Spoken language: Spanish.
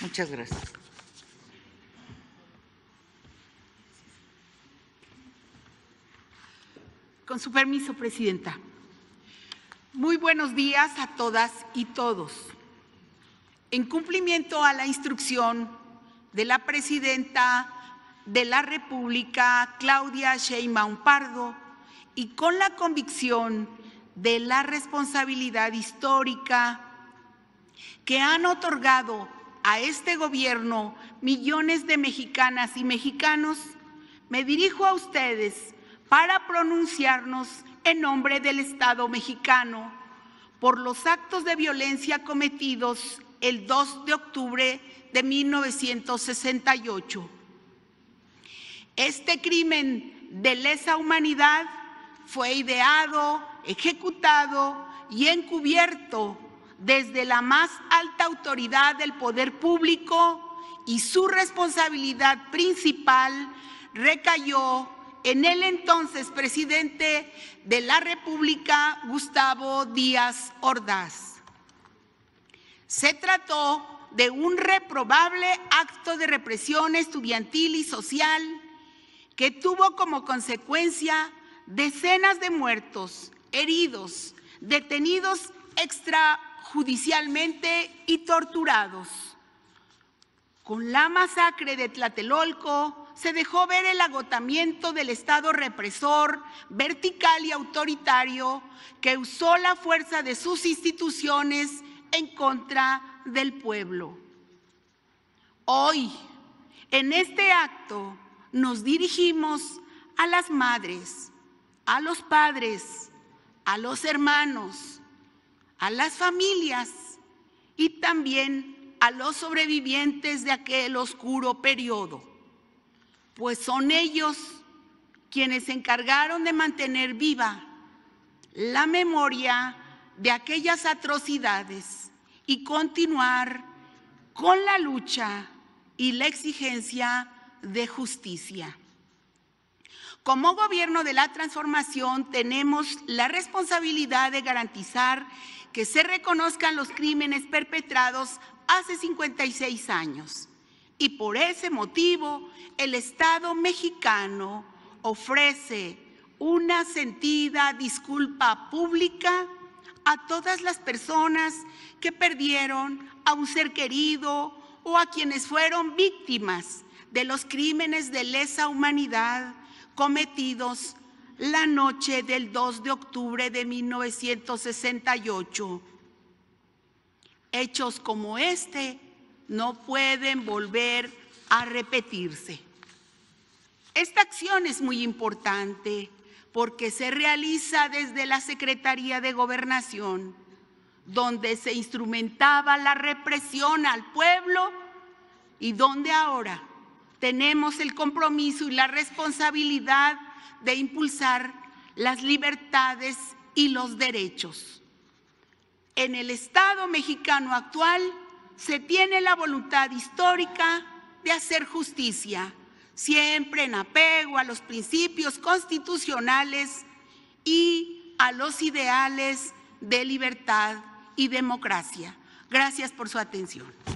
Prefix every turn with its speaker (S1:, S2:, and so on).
S1: Muchas gracias. Con su permiso, Presidenta. Muy buenos días a todas y todos. En cumplimiento a la instrucción de la Presidenta de la República, Claudia Sheinbaum Pardo, y con la convicción de la responsabilidad histórica que han otorgado a este gobierno, millones de mexicanas y mexicanos, me dirijo a ustedes para pronunciarnos en nombre del Estado mexicano por los actos de violencia cometidos el 2 de octubre de 1968. Este crimen de lesa humanidad fue ideado, ejecutado y encubierto desde la más alta autoridad del poder público y su responsabilidad principal recayó en el entonces presidente de la República, Gustavo Díaz Ordaz. Se trató de un reprobable acto de represión estudiantil y social que tuvo como consecuencia decenas de muertos, heridos, detenidos extra judicialmente y torturados. Con la masacre de Tlatelolco se dejó ver el agotamiento del Estado represor, vertical y autoritario que usó la fuerza de sus instituciones en contra del pueblo. Hoy, en este acto, nos dirigimos a las madres, a los padres, a los hermanos, a las familias y también a los sobrevivientes de aquel oscuro periodo, pues son ellos quienes se encargaron de mantener viva la memoria de aquellas atrocidades y continuar con la lucha y la exigencia de justicia. Como gobierno de la transformación tenemos la responsabilidad de garantizar que se reconozcan los crímenes perpetrados hace 56 años. Y por ese motivo el Estado mexicano ofrece una sentida disculpa pública a todas las personas que perdieron a un ser querido o a quienes fueron víctimas de los crímenes de lesa humanidad cometidos la noche del 2 de octubre de 1968. Hechos como este no pueden volver a repetirse. Esta acción es muy importante porque se realiza desde la Secretaría de Gobernación, donde se instrumentaba la represión al pueblo y donde ahora tenemos el compromiso y la responsabilidad de impulsar las libertades y los derechos. En el Estado mexicano actual se tiene la voluntad histórica de hacer justicia, siempre en apego a los principios constitucionales y a los ideales de libertad y democracia. Gracias por su atención.